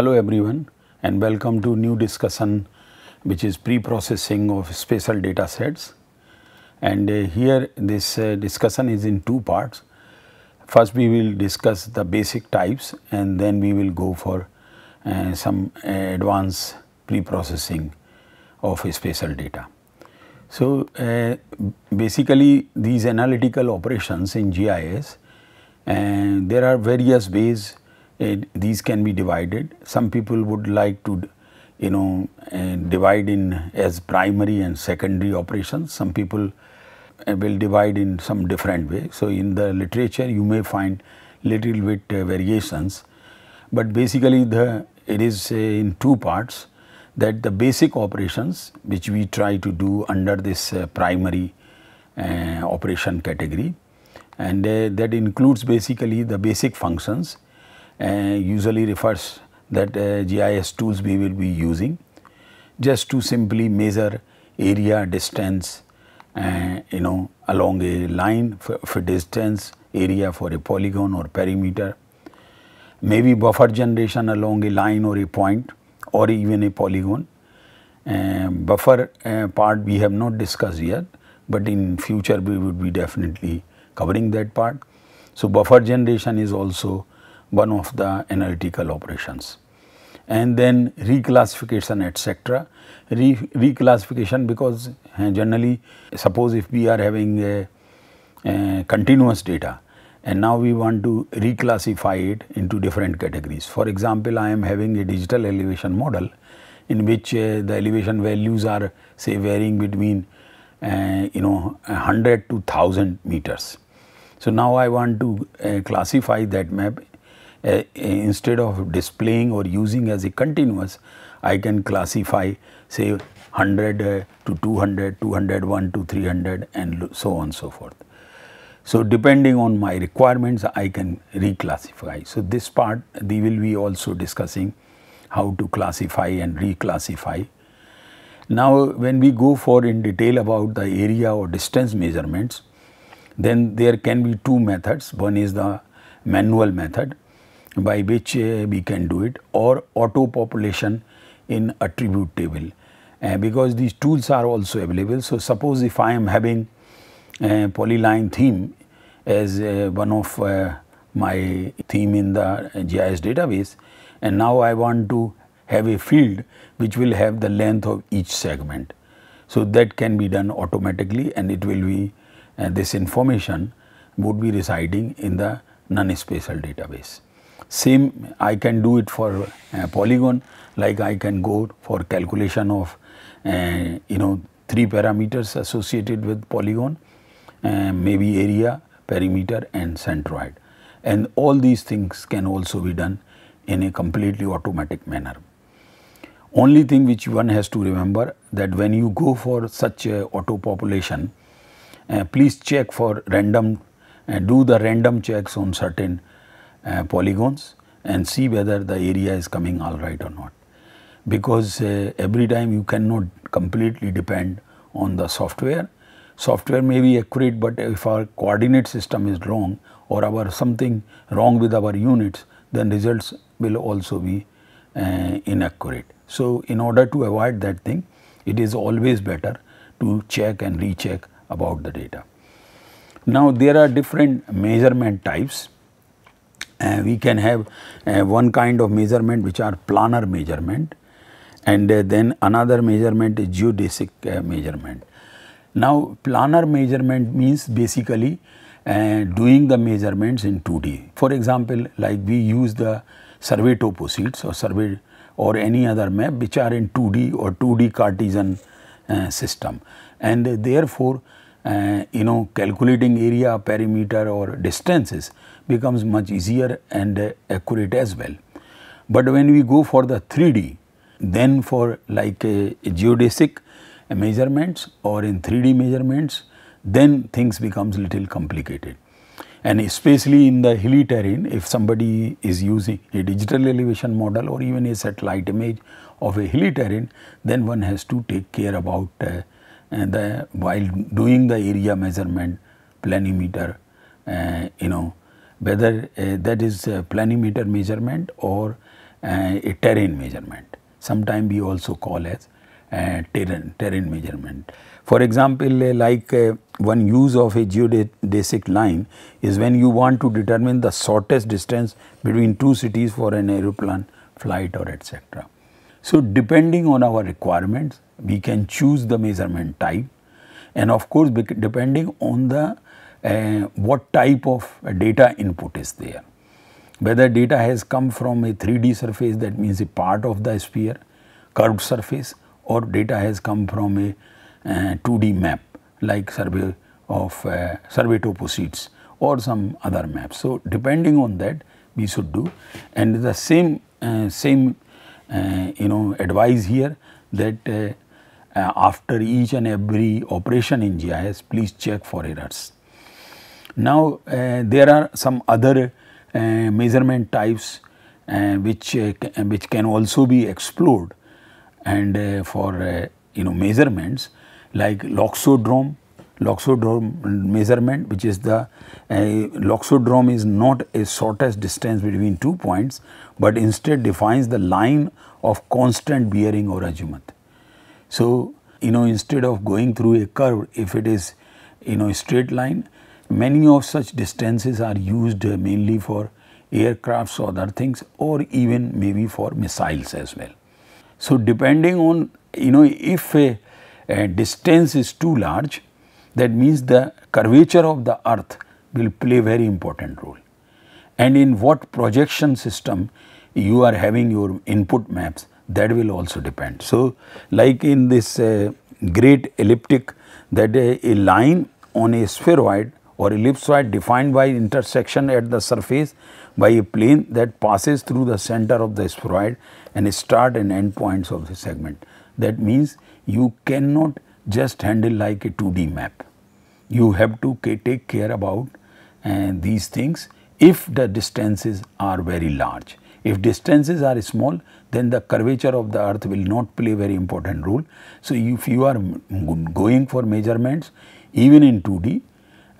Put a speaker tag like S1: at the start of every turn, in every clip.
S1: Hello everyone and welcome to new discussion which is pre-processing of spatial data sets and uh, here this uh, discussion is in two parts. First we will discuss the basic types and then we will go for uh, some uh, advanced pre-processing of spatial data. So uh, basically these analytical operations in GIS and uh, there are various ways it, these can be divided. Some people would like to, you know, uh, divide in as primary and secondary operations. Some people uh, will divide in some different way. So, in the literature you may find little bit uh, variations, but basically the it is in two parts that the basic operations which we try to do under this primary operation category and that includes basically the basic functions uh, usually refers that uh, GIS tools we will be using just to simply measure area, distance, uh, you know, along a line for, for, distance, area for a polygon or perimeter, maybe buffer generation along a line or a point or even a polygon. Uh, buffer uh, part we have not discussed yet, but in future we would be definitely covering that part. So, buffer generation is also one of the analytical operations and then reclassification etc. Re reclassification because eh, generally suppose if we are having a, a continuous data and now we want to reclassify it into different categories. For example, I am having a digital elevation model in which uh, the elevation values are say varying between uh, you know 100 to 1000 meters. So now I want to uh, classify that map uh, instead of displaying or using as a continuous, I can classify say 100 uh, to 200, 201 to 300 and so on so forth. So, depending on my requirements I can reclassify. So, this part we will be also discussing how to classify and reclassify. Now, when we go for in detail about the area or distance measurements, then there can be two methods. One is the manual method by which uh, we can do it or auto population in attribute table uh, because these tools are also available. So, suppose if I am having a polyline theme as uh, one of uh, my theme in the GIS database and now I want to have a field which will have the length of each segment. So, that can be done automatically and it will be uh, this information would be residing in the non-spatial database. Same I can do it for a uh, polygon, like I can go for calculation of, uh, you know, three parameters associated with polygon, uh, maybe area, perimeter and centroid. And all these things can also be done in a completely automatic manner. Only thing which one has to remember that when you go for such a auto population, uh, please check for random, uh, do the random checks on certain uh, polygons and see whether the area is coming all right or not. Because uh, every time you cannot completely depend on the software. Software may be accurate, but if our coordinate system is wrong or our something wrong with our units, then results will also be uh, inaccurate. So, in order to avoid that thing, it is always better to check and recheck about the data. Now, there are different measurement types. Uh, we can have uh, one kind of measurement which are planar measurement and uh, then another measurement is geodesic uh, measurement. Now, planar measurement means basically uh, doing the measurements in 2D. For example, like we use the survey sheets or survey or any other map which are in 2D or 2D Cartesian uh, system and therefore uh, you know calculating area perimeter or distances becomes much easier and uh, accurate as well. But when we go for the 3D then for like a, uh, a geodesic measurements or in 3D measurements then things becomes little complicated and especially in the hilly terrain if somebody is using a digital elevation model or even a satellite image of a hilly terrain then one has to take care about uh, the, while doing the area measurement planimeter, uh, you know, whether uh, that is uh, planimeter measurement or a terrain measurement. Sometimes we also call as uh, terrain, terrain measurement. For example, uh, like uh, one use of a geodesic line is when you want to determine the shortest distance between two cities for an aeroplane flight or etc. So depending on our requirements, we can choose the measurement type and of course depending on the uh, what type of uh, data input is there. Whether data has come from a 3D surface that means a part of the sphere, curved surface or data has come from a uh, 2D map like survey of uh, survey topo sheets or some other map. So depending on that we should do and the same, uh, same uh, you know advice here that uh, uh, after each and every operation in GIS please check for errors. Now there are some other measurement types which, which can also be explored and for you know measurements like loxodrome loxodrome measurement which is the uh, loxodrome is not a shortest distance between two points but instead defines the line of constant bearing or azimuth. So, you know instead of going through a curve if it is you know straight line many of such distances are used uh, mainly for aircrafts or other things or even maybe for missiles as well. So, depending on you know if a, a distance is too large that means the curvature of the earth will play very important role. And in what projection system you are having your input maps that will also depend. So, like in this uh, great elliptic that a line on a spheroid or ellipsoid defined by intersection at the surface by a plane that passes through the center of the spheroid and start and end points of the segment. That means you cannot just handle like a 2D map. You have to take care about uh, these things if the distances are very large. If distances are small, then the curvature of the earth will not play very important role. So, if you are going for measurements even in 2D,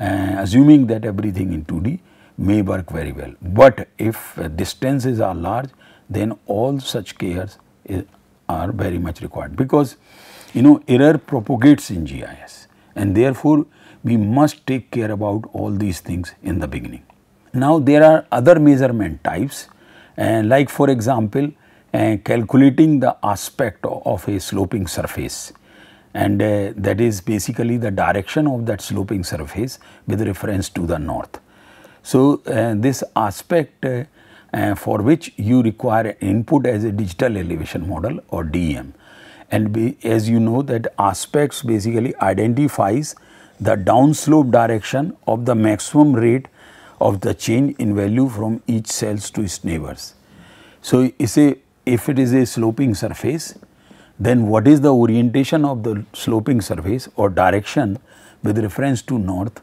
S1: uh, assuming that everything in 2D may work very well. But if uh, distances are large, then all such cares is, uh, are very much required because you know error propagates in GIS and therefore we must take care about all these things in the beginning. Now there are other measurement types and like for example uh, calculating the aspect of a sloping surface and uh, that is basically the direction of that sloping surface with reference to the north. So, uh, this aspect uh, uh for which you require input as a digital elevation model or DEM and be, as you know that aspects basically identifies the downslope direction of the maximum rate of the change in value from each cells to its neighbors. So, a, if it is a sloping surface, then what is the orientation of the sloping surface or direction with reference to north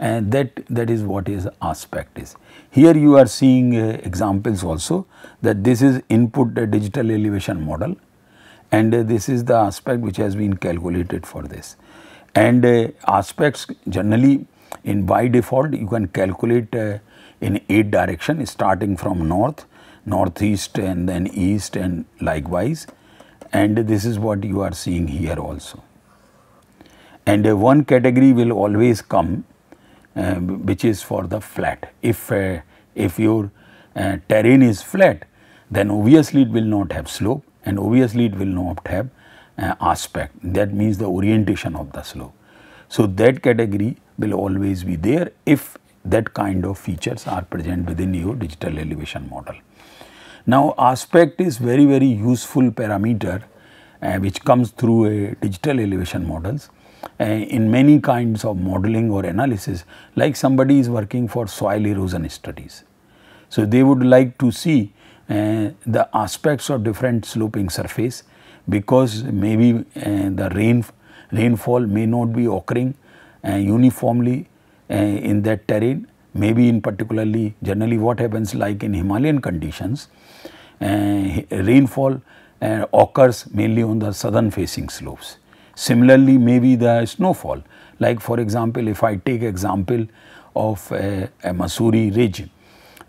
S1: and that that is what is aspect is. Here you are seeing uh, examples also that this is input uh, digital elevation model and uh, this is the aspect which has been calculated for this. And uh, aspects generally in by default you can calculate uh, in 8 direction starting from north, northeast and then east and likewise and this is what you are seeing here also. And uh, one category will always come uh, which is for the flat. If, uh, if your terrain is flat then obviously it will not have slope and obviously it will not have uh, aspect that means the orientation of the slope. So, that category will always be there if that kind of features are present within your digital elevation model. Now, aspect is very very useful parameter uh, which comes through a uh, digital elevation models uh, in many kinds of modeling or analysis like somebody is working for soil erosion studies. So, they would like to see uh, the aspects of different sloping surface because maybe uh, the rain rainfall may not be occurring uh, uniformly in that terrain maybe in particularly generally what happens like in Himalayan conditions rainfall occurs mainly on the southern facing slopes. Similarly maybe the snowfall like for example if I take example of a Masuri ridge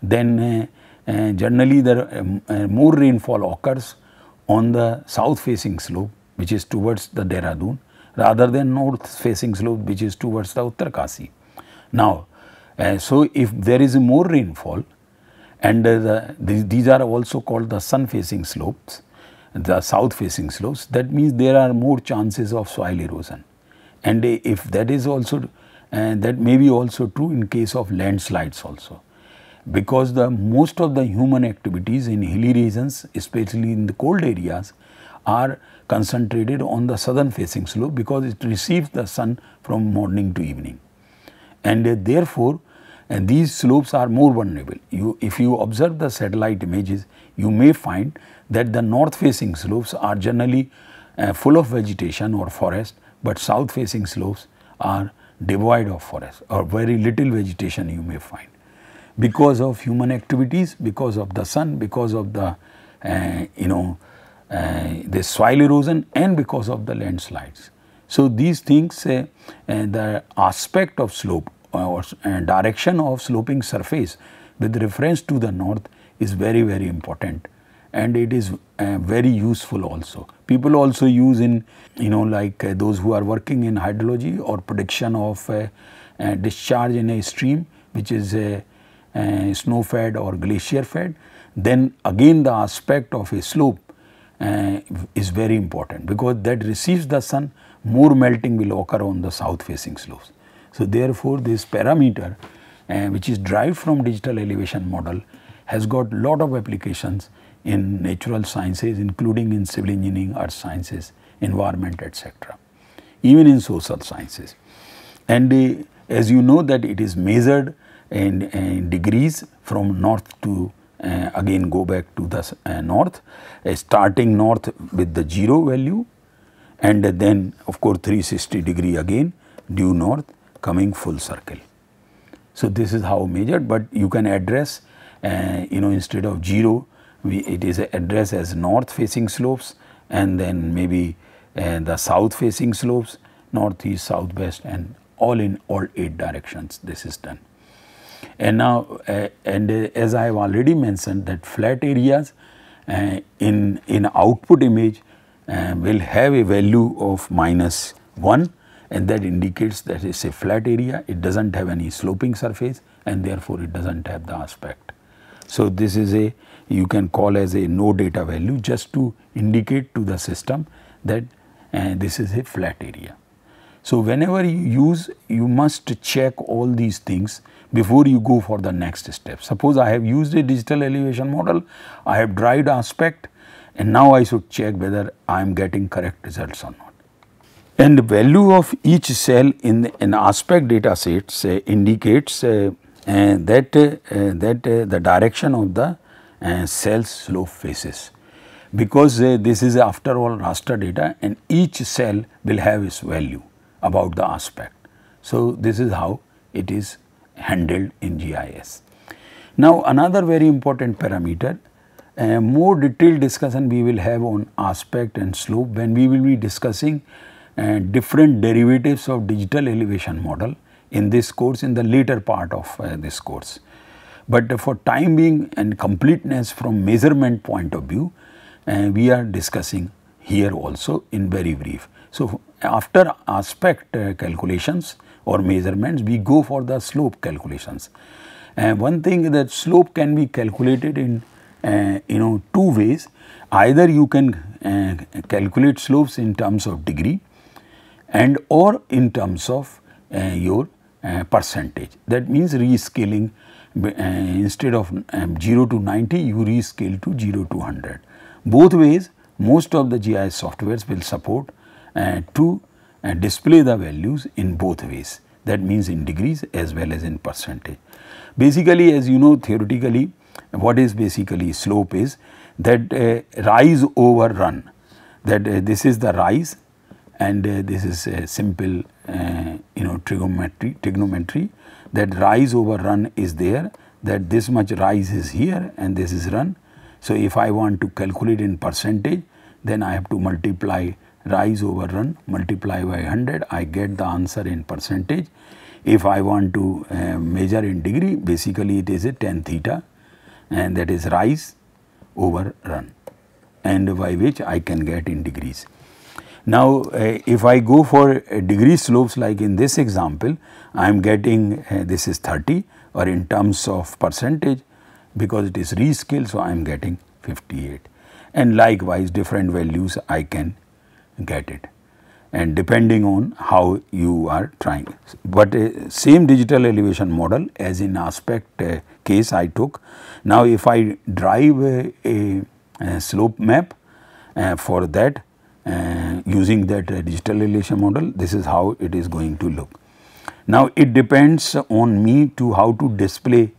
S1: then uh, generally the um, uh, more rainfall occurs on the south facing slope which is towards the Dehradun rather than north facing slope which is towards the Uttarkasi. Now, uh, so if there is more rainfall and uh, the, these, these are also called the sun facing slopes, the south facing slopes that means there are more chances of soil erosion and uh, if that is also uh, that may be also true in case of landslides also because the most of the human activities in hilly regions, especially in the cold areas, are concentrated on the southern facing slope because it receives the sun from morning to evening. And uh, therefore, uh, these slopes are more vulnerable. You, if you observe the satellite images, you may find that the north facing slopes are generally uh, full of vegetation or forest, but south facing slopes are devoid of forest or very little vegetation you may find because of human activities, because of the sun, because of the uh, you know uh, the soil erosion and because of the landslides. So these things, uh, uh the aspect of slope uh, or uh, direction of sloping surface with reference to the north is very very important and it is very useful also. People also use in you know like those who are working in hydrology or prediction of discharge in a stream which is a uh, snow fed or glacier fed, then again the aspect of a slope uh, is very important because that receives the sun, more melting will occur on the south facing slopes. So, therefore, this parameter uh, which is derived from digital elevation model has got lot of applications in natural sciences including in civil engineering, earth sciences, environment etc., even in social sciences. And uh, as you know that it is measured and, degrees from north to uh, again go back to the uh, north, uh, starting north with the 0 value and then of course 360 degree again due north coming full circle. So, this is how measured, but you can address uh, you know instead of 0 we, it is addressed as north facing slopes and then maybe uh, the south facing slopes northeast, southwest and all in all 8 directions this is done. And now, uh, and uh, as I have already mentioned that flat areas uh, in, in output image uh, will have a value of minus 1 and that indicates that it is a flat area, it does not have any sloping surface and therefore it does not have the aspect. So, this is a you can call as a no data value just to indicate to the system that uh, this is a flat area. So, whenever you use you must check all these things before you go for the next step. Suppose I have used a digital elevation model, I have derived aspect and now I should check whether I am getting correct results or not. And the value of each cell in an aspect data set say, indicates uh, uh, that, uh, that uh, the direction of the uh, cell slope faces because uh, this is after all raster data and each cell will have its value about the aspect. So, this is how it is handled in GIS. Now, another very important parameter, a uh, more detailed discussion we will have on aspect and slope when we will be discussing uh, different derivatives of digital elevation model in this course in the later part of uh, this course. But for time being and completeness from measurement point of view, uh, we are discussing here also in very brief. So, after aspect uh, calculations, or measurements, we go for the slope calculations. Uh, one thing that slope can be calculated in uh, you know two ways either you can uh, calculate slopes in terms of degree and or in terms of uh, your uh, percentage that means rescaling uh, instead of um, 0 to 90 you rescale to 0 to 100 both ways most of the GIS softwares will support uh, to and display the values in both ways that means in degrees as well as in percentage. Basically as you know theoretically what is basically slope is that uh, rise over run that uh, this is the rise and uh, this is a uh, simple uh, you know trigonometry trigonometry that rise over run is there that this much rise is here and this is run. So, if I want to calculate in percentage then I have to multiply rise over run multiply by 100 I get the answer in percentage. If I want to uh, measure in degree basically it is a tan theta and that is rise over run and by which I can get in degrees. Now, uh, if I go for uh, degree slopes like in this example, I am getting uh, this is 30 or in terms of percentage because it is rescaled, so I am getting 58 and likewise different values I can get it and depending on how you are trying. But uh, same digital elevation model as in aspect uh, case I took. Now if I drive a, a, a slope map uh, for that uh, using that uh, digital elevation model this is how it is going to look. Now it depends on me to how to display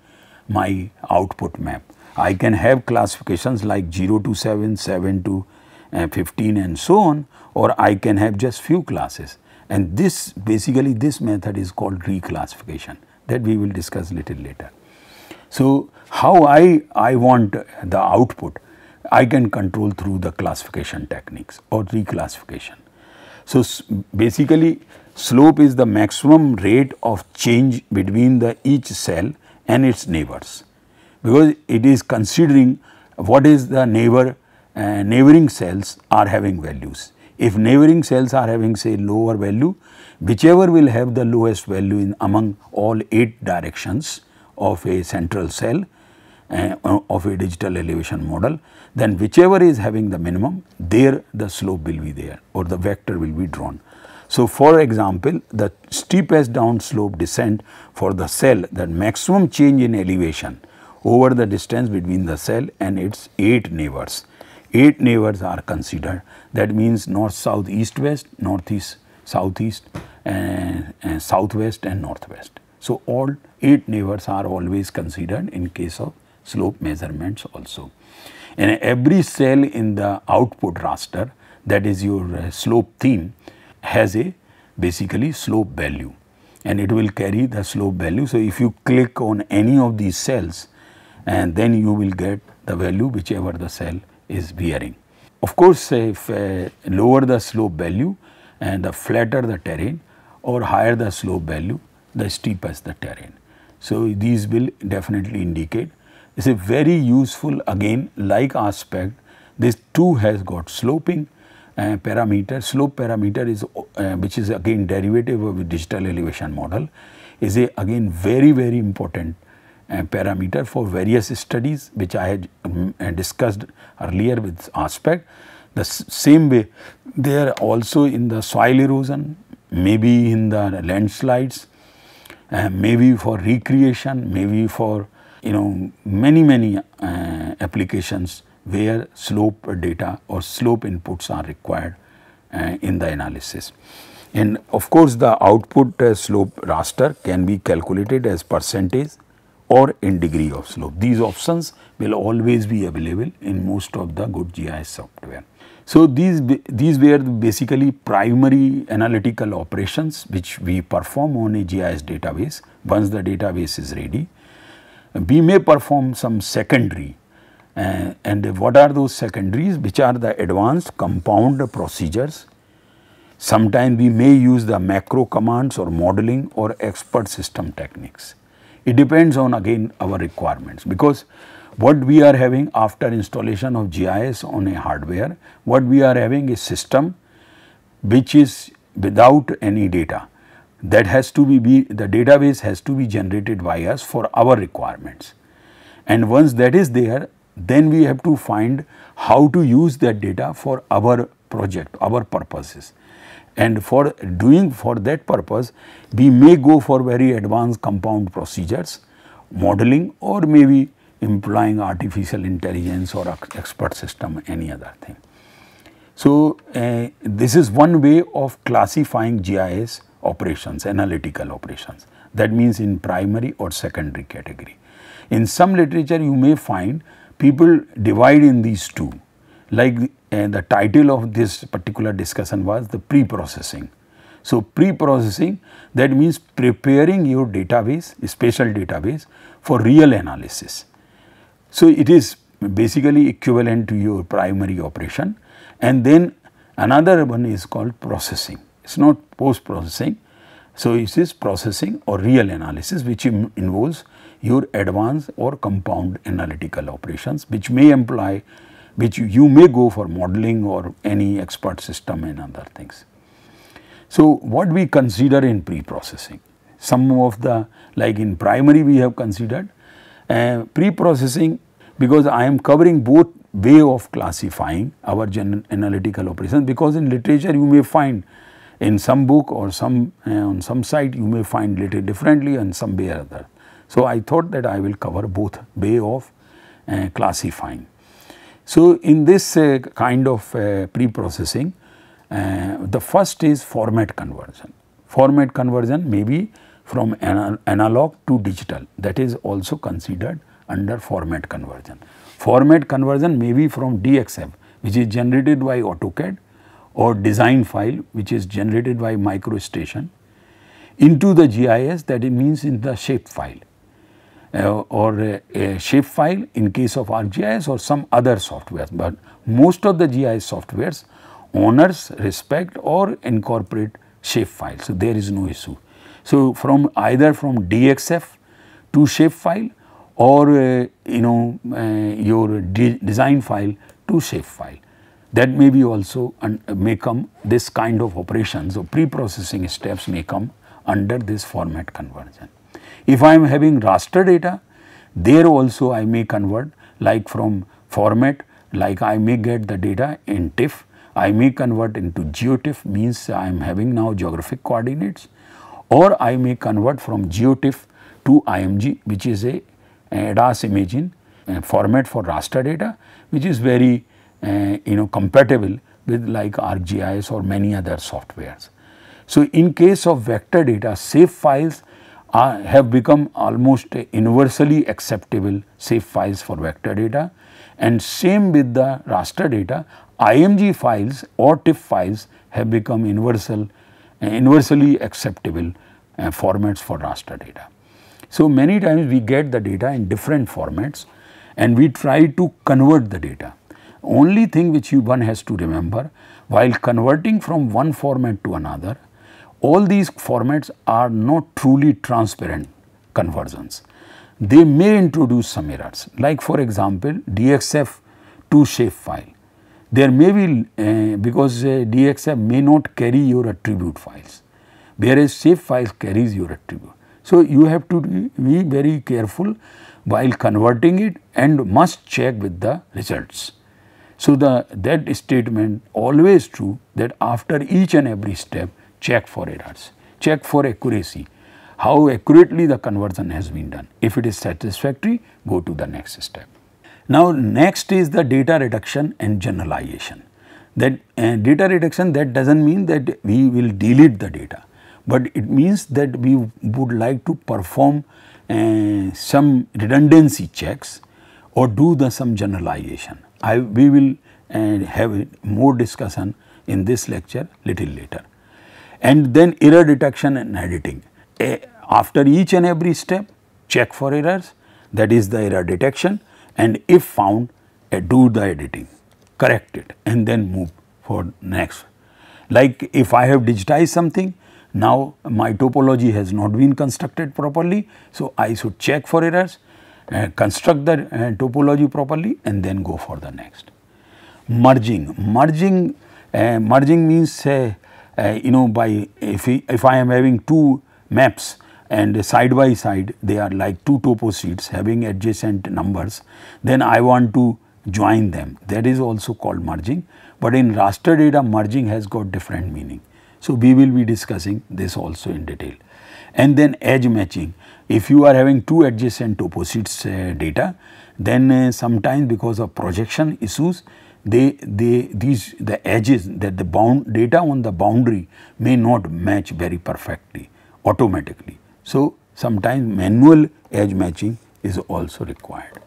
S1: my output map. I can have classifications like 0 to 7, 7 to uh, 15 and so on or I can have just few classes. And this basically this method is called reclassification that we will discuss little later. So, how I, I want the output I can control through the classification techniques or reclassification. So, basically slope is the maximum rate of change between the each cell and its neighbors because it is considering what is the neighbor uh, neighboring cells are having values if neighboring cells are having say lower value, whichever will have the lowest value in among all 8 directions of a central cell uh, of a digital elevation model, then whichever is having the minimum, there the slope will be there or the vector will be drawn. So, for example, the steepest down slope descent for the cell, the maximum change in elevation over the distance between the cell and its 8 neighbors 8 neighbors are considered that means north south east west northeast southeast and, and southwest and northwest so all 8 neighbors are always considered in case of slope measurements also and every cell in the output raster that is your uh, slope theme has a basically slope value and it will carry the slope value. So, if you click on any of these cells and then you will get the value whichever the cell is bearing. Of course, if uh, lower the slope value and the flatter the terrain or higher the slope value, the steeper the terrain. So, these will definitely indicate it is a very useful again like aspect this too has got sloping uh, parameter slope parameter is uh, which is again derivative of digital elevation model is a again very very important parameter for various studies which I had um, discussed earlier with aspect. The same way they are also in the soil erosion, maybe in the landslides, uh, maybe for recreation, maybe for you know many many uh, applications where slope data or slope inputs are required uh, in the analysis. And of course, the output uh, slope raster can be calculated as percentage or in degree of slope. These options will always be available in most of the good GIS software. So, these, these were basically primary analytical operations which we perform on a GIS database once the database is ready. We may perform some secondary uh, and what are those secondaries which are the advanced compound procedures. Sometimes we may use the macro commands or modeling or expert system techniques. It depends on again our requirements because what we are having after installation of GIS on a hardware, what we are having is system which is without any data that has to be, be the database has to be generated by us for our requirements. And once that is there, then we have to find how to use that data for our project, our purposes and for doing for that purpose we may go for very advanced compound procedures modeling or maybe employing artificial intelligence or expert system any other thing. So, uh, this is one way of classifying GIS operations analytical operations that means in primary or secondary category. In some literature you may find people divide in these two like uh, the title of this particular discussion was the pre-processing. So, pre-processing that means preparing your database, spatial database for real analysis. So, it is basically equivalent to your primary operation and then another one is called processing. It is not post-processing. So, it is processing or real analysis which involves your advanced or compound analytical operations which may imply which you, you may go for modeling or any expert system and other things. So, what we consider in pre-processing, some of the like in primary we have considered uh, pre-processing because I am covering both way of classifying our analytical operations because in literature you may find in some book or some uh, on some site you may find little differently and some way or other. So, I thought that I will cover both way of uh, classifying. So, in this uh, kind of uh, pre-processing, uh, the first is format conversion. Format conversion may be from analog to digital that is also considered under format conversion. Format conversion may be from DXF which is generated by AutoCAD or design file which is generated by MicroStation into the GIS that it means in the shape file uh, or a, a shapefile in case of ArcGIS or some other software. But most of the GIS softwares owners respect or incorporate shapefiles. So, there is no issue. So, from either from DXF to shapefile or uh, you know uh, your de design file to shapefile that may be also and may come this kind of operations or pre-processing steps may come under this format conversion. If I am having raster data, there also I may convert like from format like I may get the data in TIFF, I may convert into GeoTIFF means I am having now geographic coordinates or I may convert from GeoTIFF to IMG which is a ADAS imaging uh, format for raster data which is very uh, you know compatible with like ArcGIS or many other softwares. So, in case of vector data, save files have become almost universally acceptable safe files for vector data and same with the raster data IMG files or TIFF files have become universal uh, universally acceptable uh, formats for raster data. So, many times we get the data in different formats and we try to convert the data. Only thing which one has to remember while converting from one format to another all these formats are not truly transparent conversions. They may introduce some errors like for example, DXF to shapefile. There may be uh, because uh, eh, DXF may not carry your attribute files whereas shapefile carries your attribute. So, you have to be very careful while converting it and must check with the results. So, the that statement always true that after each and every step check for errors, check for accuracy, how accurately the conversion has been done. If it is satisfactory, go to the next step. Now, next is the data reduction and generalization. That uh, data reduction that does not mean that we will delete the data, but it means that we would like to perform uh, some redundancy checks or do the some generalization. I, we will uh, have more discussion in this lecture little later and then error detection and editing. After each and every step, check for errors, that is the error detection and if found, do the editing, correct it and then move for next. Like if I have digitized something, now my topology has not been constructed properly, so I should check for errors, uh, construct the uh, topology properly and then go for the next. Merging, merging, uh, merging means uh, you know by if, if I am having two maps and side by side they are like two topo sheets having adjacent numbers then I want to join them that is also called merging but in raster data merging has got different meaning. So, we will be discussing this also in detail and then edge matching if you are having two adjacent topo sheets uh, data then uh, sometimes because of projection issues they, they, these, the edges that the bound data on the boundary may not match very perfectly automatically. So, sometimes manual edge matching is also required.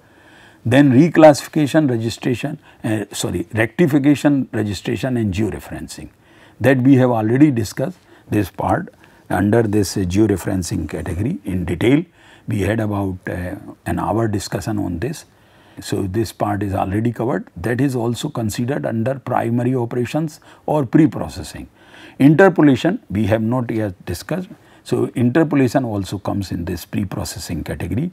S1: Then reclassification registration uh, sorry rectification registration and georeferencing that we have already discussed this part under this uh, georeferencing category in detail. We had about uh, an hour discussion on this so this part is already covered. That is also considered under primary operations or pre-processing. Interpolation we have not yet discussed. So interpolation also comes in this pre-processing category.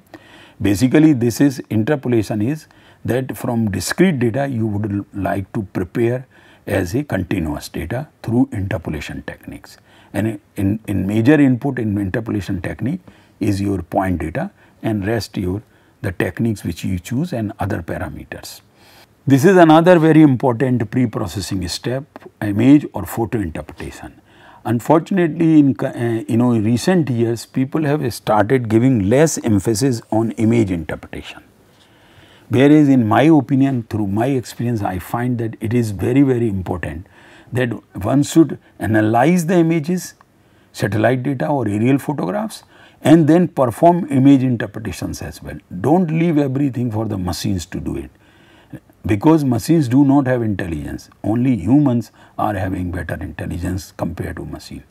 S1: Basically this is interpolation is that from discrete data you would like to prepare as a continuous data through interpolation techniques. And in, in major input in interpolation technique is your point data and rest your the techniques which you choose and other parameters. This is another very important pre-processing step, image or photo interpretation. Unfortunately, in uh, you know, recent years, people have started giving less emphasis on image interpretation. Whereas in my opinion, through my experience, I find that it is very, very important that one should analyze the images, satellite data or aerial photographs and then perform image interpretations as well. Do not leave everything for the machines to do it because machines do not have intelligence only humans are having better intelligence compared to machine.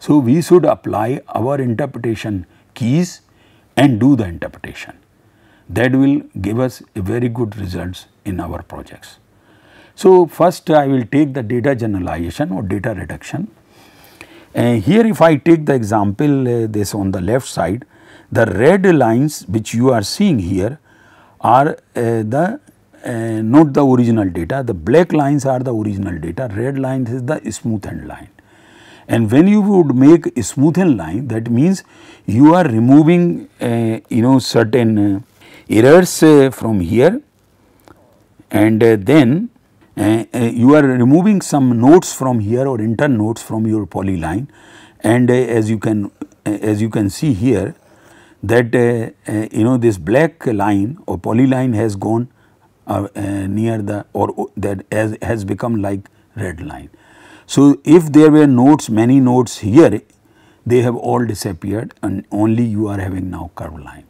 S1: So, we should apply our interpretation keys and do the interpretation that will give us a very good results in our projects. So, first I will take the data generalization or data reduction and here if I take the example uh, this on the left side, the red lines which you are seeing here are uh, the uh, not the original data, the black lines are the original data, red line is the smoothened line. And when you would make a smoothened line that means you are removing uh, you know certain uh, errors uh, from here and then uh, uh, you are removing some nodes from here or intern nodes from your polyline and uh, as you can as you can see here that you know this black line or polyline has gone uh, near the or that has, has become like red line. So, if there were nodes many nodes here they have all disappeared and only you are having now curved line.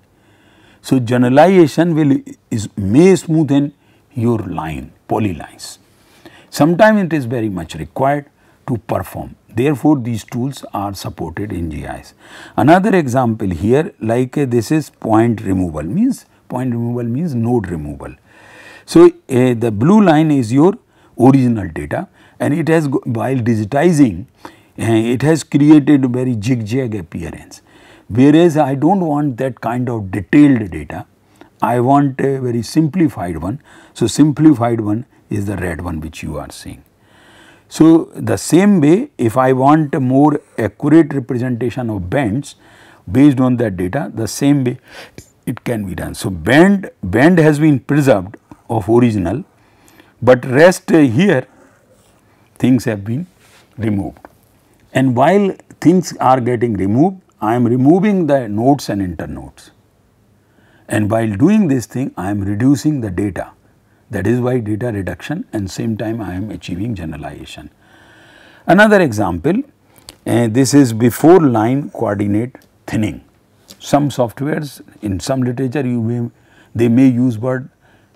S1: So, generalization will is may smoothen your line, polylines. Sometimes it is very much required to perform. Therefore, these tools are supported in GIS. Another example here like uh, this is point removal means point removal means node removal. So, uh, the blue line is your original data and it has while digitizing uh, it has created very zigzag appearance whereas I do not want that kind of detailed data I want a very simplified one. So, simplified one is the red one which you are seeing. So, the same way if I want a more accurate representation of bands based on that data the same way it can be done. So, band, band has been preserved of original but rest here things have been removed. And while things are getting removed I am removing the nodes and internodes. And while doing this thing, I am reducing the data. That is why data reduction and same time I am achieving generalization. Another example, uh, this is before line coordinate thinning. Some softwares in some literature you may, they may use word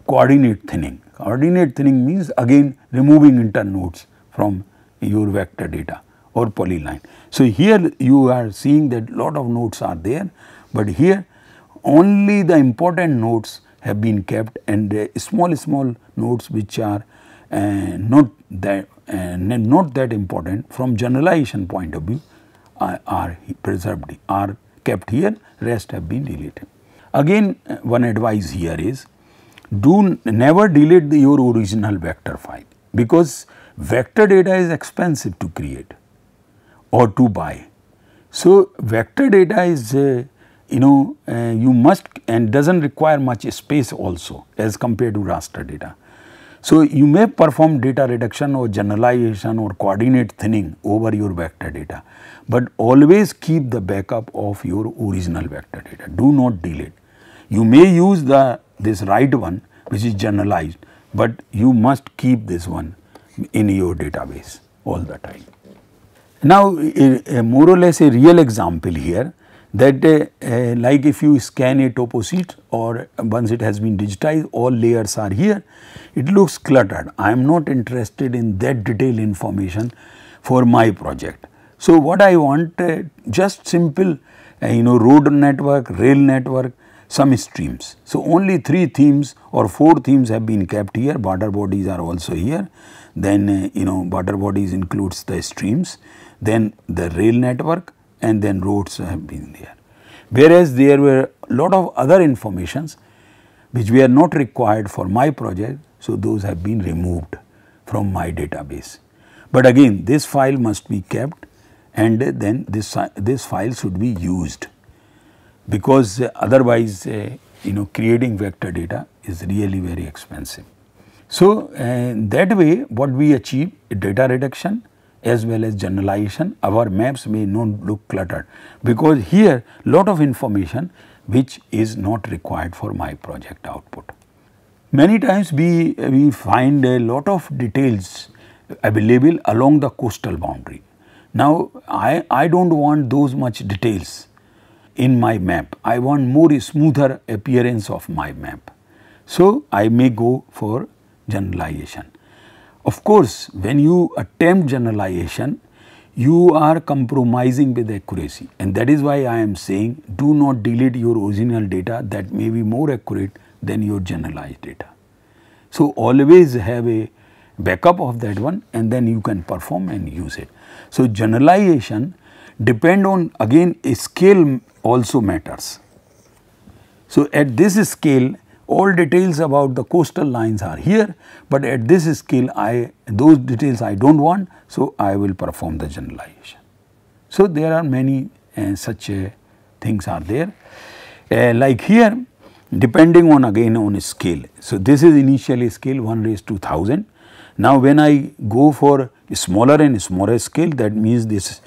S1: coordinate thinning. Coordinate thinning means again removing internodes from your vector data or polyline. So, here you are seeing that lot of nodes are there, but here only the important notes have been kept and the small small notes which are uh, not that uh, not that important from generalization point of view are preserved are kept here rest have been deleted. Again uh, one advice here is do never delete the, your original vector file because vector data is expensive to create or to buy. So, vector data is uh, you know, uh, you must and does not require much space also as compared to raster data. So, you may perform data reduction or generalization or coordinate thinning over your vector data, but always keep the backup of your original vector data. Do not delete. You may use the this right one which is generalized, but you must keep this one in your database all the time. Now, a, a more or less a real example here that uh, like if you scan a topo sheet or once it has been digitized all layers are here it looks cluttered I am not interested in that detailed information for my project. So what I want uh, just simple uh, you know road network, rail network, some streams. So only 3 themes or 4 themes have been kept here water bodies are also here then uh, you know water bodies includes the streams then the rail network and then roads have been there. Whereas there were a lot of other informations which were not required for my project, so those have been removed from my database. But again this file must be kept and then this, this file should be used because otherwise uh, you know creating vector data is really very expensive. So, uh, that way what we achieve data reduction as well as generalization our maps may not look cluttered because here lot of information which is not required for my project output. Many times we, we find a lot of details available along the coastal boundary. Now I, I do not want those much details in my map. I want more smoother appearance of my map. So I may go for generalization. Of course, when you attempt generalization, you are compromising with accuracy and that is why I am saying do not delete your original data that may be more accurate than your generalized data. So, always have a backup of that one and then you can perform and use it. So, generalization depend on again a scale also matters. So, at this scale all details about the coastal lines are here, but at this scale I those details I do not want. So, I will perform the generalization. So, there are many uh, such uh, things are there uh, like here depending on again on scale. So, this is initially scale 1 raised to 1000. Now, when I go for smaller and smaller scale that means this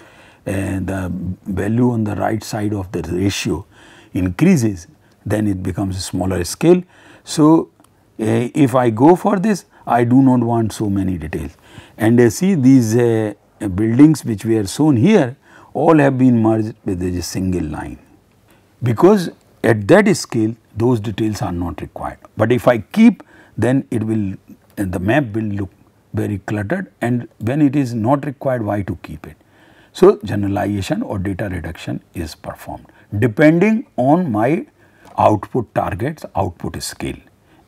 S1: uh, the value on the right side of the ratio increases then it becomes a smaller scale. So, uh, if I go for this I do not want so many details and uh, see these uh, buildings which we are shown here all have been merged with a single line because at that scale those details are not required. But if I keep then it will the map will look very cluttered and when it is not required why to keep it. So, generalization or data reduction is performed depending on my output targets, output scale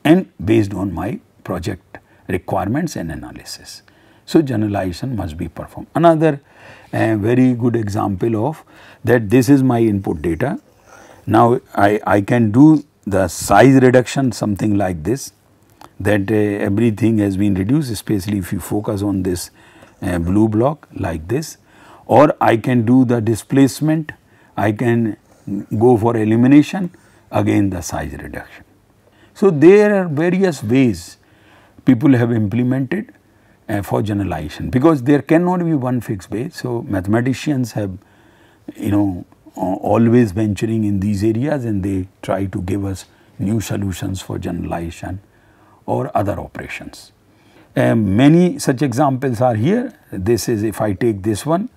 S1: and based on my project requirements and analysis. So, generalization must be performed. Another uh, very good example of that this is my input data. Now, I, I can do the size reduction something like this that uh, everything has been reduced especially if you focus on this uh, blue block like this or I can do the displacement, I can go for elimination again the size reduction. So, there are various ways people have implemented uh, for generalization because there cannot be one fixed way. So, mathematicians have you know always venturing in these areas and they try to give us new solutions for generalization or other operations. Um, many such examples are here. This is if I take this one,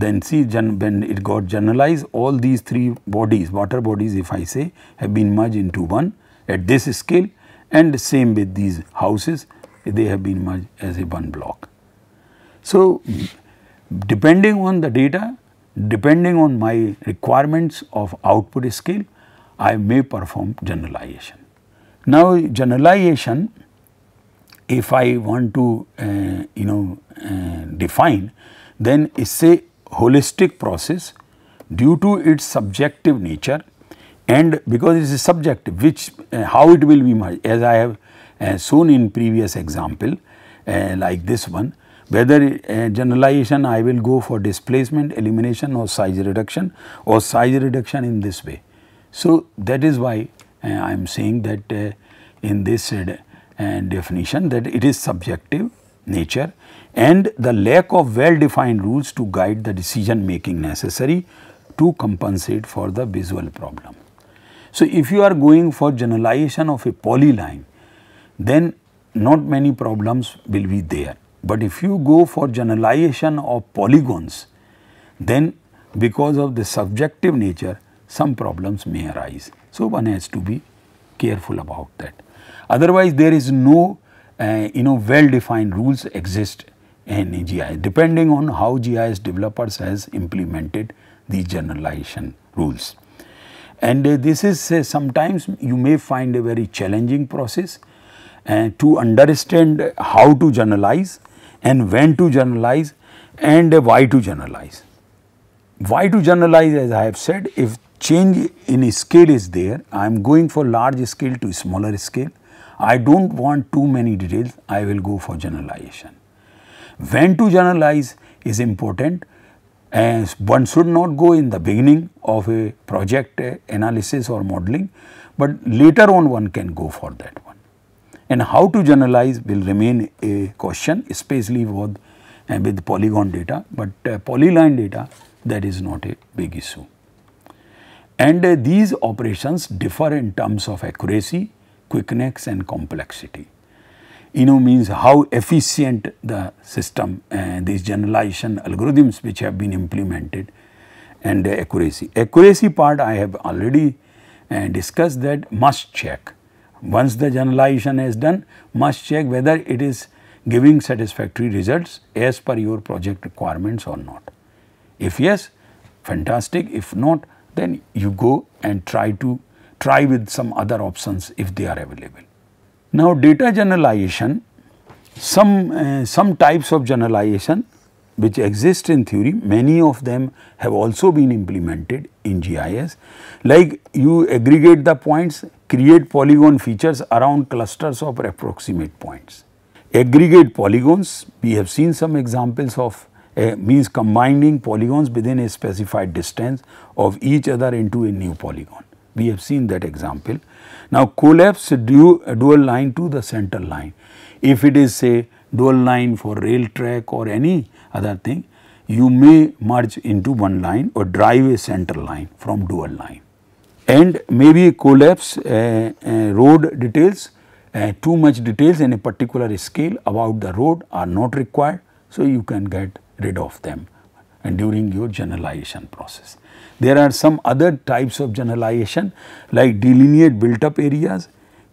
S1: then see when it got generalized all these three bodies water bodies if I say have been merged into one at this scale and same with these houses they have been merged as a one block. So, depending on the data depending on my requirements of output scale I may perform generalization. Now, generalization if I want to uh, you know uh, define then say holistic process due to its subjective nature and because it is subjective which uh, how it will be as I have uh, shown in previous example uh, like this one whether uh, generalization I will go for displacement elimination or size reduction or size reduction in this way. So, that is why uh, I am saying that uh, in this definition that it is subjective nature and the lack of well defined rules to guide the decision making necessary to compensate for the visual problem. So, if you are going for generalization of a polyline, then not many problems will be there. But if you go for generalization of polygons, then because of the subjective nature, some problems may arise. So, one has to be careful about that. Otherwise, there is no uh, you know well defined rules exist in GIS depending on how GIS developers has implemented these generalization rules. And uh, this is uh, sometimes you may find a very challenging process uh, to understand how to generalize and when to generalize and why to generalize. Why to generalize as I have said if change in scale is there I am going for large scale to smaller scale I do not want too many details, I will go for generalization. When to generalize is important as one should not go in the beginning of a project analysis or modeling, but later on one can go for that one. And how to generalize will remain a question especially with, uh, with polygon data, but uh, polyline data that is not a big issue. And uh, these operations differ in terms of accuracy, quickness and complexity. You know means how efficient the system uh, these generalization algorithms which have been implemented and accuracy. Accuracy part I have already uh, discussed that must check. Once the generalization is done must check whether it is giving satisfactory results as per your project requirements or not. If yes fantastic if not then you go and try to try with some other options if they are available. Now data generalization, some, uh, some types of generalization which exist in theory, many of them have also been implemented in GIS. Like you aggregate the points, create polygon features around clusters of approximate points. Aggregate polygons, we have seen some examples of uh, means combining polygons within a specified distance of each other into a new polygon. We have seen that example. Now, collapse dual line to the center line. If it is say dual line for rail track or any other thing, you may merge into one line or drive a center line from dual line. And maybe collapse uh, uh, road details, uh, too much details in a particular scale about the road are not required. So, you can get rid of them and during your generalization process. There are some other types of generalization like delineate built up areas,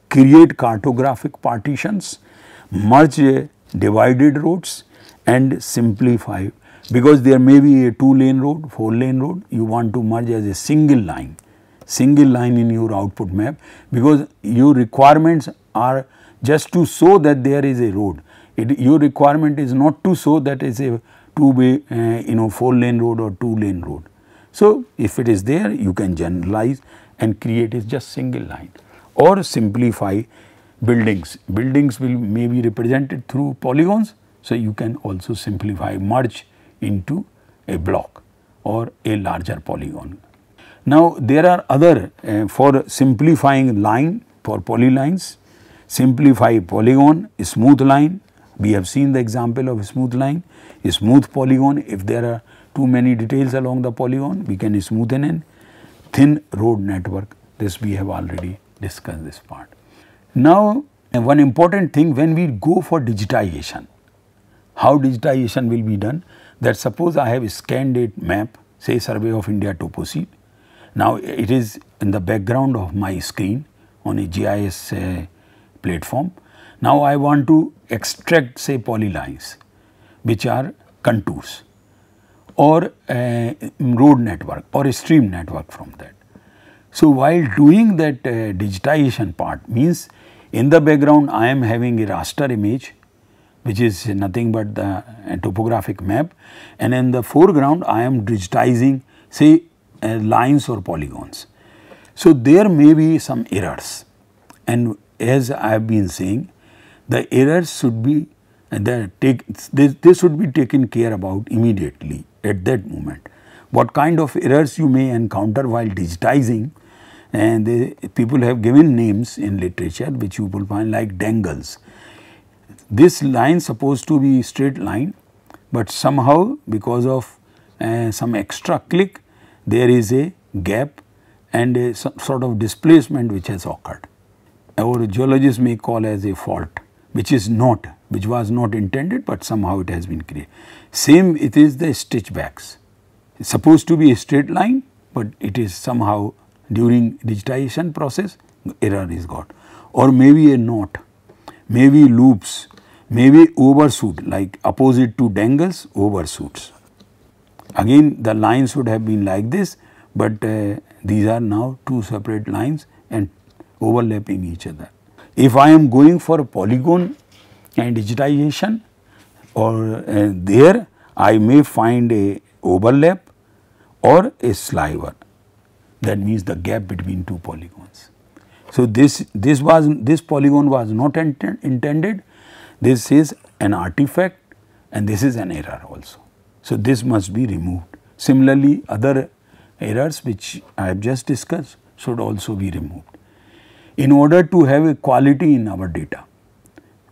S1: create cartographic partitions, merge divided roads and simplify because there may be a 2 lane road, 4 lane road you want to merge as a single line, single line in your output map because your requirements are just to show that there is a road. It, your requirement is not to show that is a two way uh, you know 4 lane road or 2 lane road. So, if it is there you can generalize and create is just single line or simplify buildings. Buildings will may be represented through polygons. So, you can also simplify merge into a block or a larger polygon. Now, there are other uh, for simplifying line for polylines, simplify polygon, smooth line, we have seen the example of smooth line, smooth polygon if there are too many details along the polygon, we can smoothen in thin road network. This we have already discussed this part. Now, one important thing when we go for digitization, how digitization will be done that suppose I have scanned it map say survey of India topo sheet. Now it is in the background of my screen on a GIS uh, platform. Now I want to extract say polylines which are contours or a road network or stream network from that. So, while doing that uh, digitization part means in the background I am having a raster image which is nothing but the uh, topographic map and in the foreground I am digitizing say uh, lines or polygons. So, there may be some errors and as I have been saying the errors should be uh, take, they, they should be taken care about immediately at that moment. What kind of errors you may encounter while digitizing and people have given names in literature which you will find like dangles. This line supposed to be straight line but somehow because of uh, some extra click there is a gap and a sort of displacement which has occurred. Our geologists may call as a fault which is not which was not intended but somehow it has been created. Same it is the stitchbacks. It's supposed to be a straight line but it is somehow during digitization process error is got or maybe a knot, maybe loops, maybe overshoot like opposite to dangles overshoots. Again the lines would have been like this but uh, these are now two separate lines and overlapping each other. If I am going for a polygon and digitization or uh, there I may find a overlap or a sliver that means the gap between two polygons. So, this this was this polygon was not intended this is an artifact and this is an error also. So, this must be removed similarly other errors which I have just discussed should also be removed in order to have a quality in our data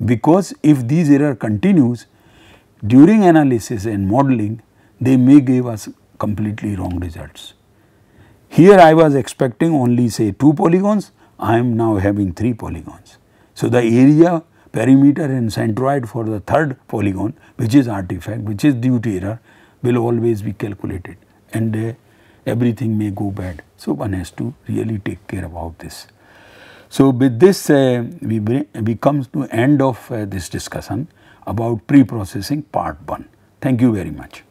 S1: because if these error continues during analysis and modeling they may give us completely wrong results. Here I was expecting only say 2 polygons, I am now having 3 polygons. So, the area perimeter and centroid for the third polygon which is artifact which is due to error will always be calculated and uh, everything may go bad. So, one has to really take care about this. So, with this uh, we, we come to end of uh, this discussion about pre-processing part 1. Thank you very much.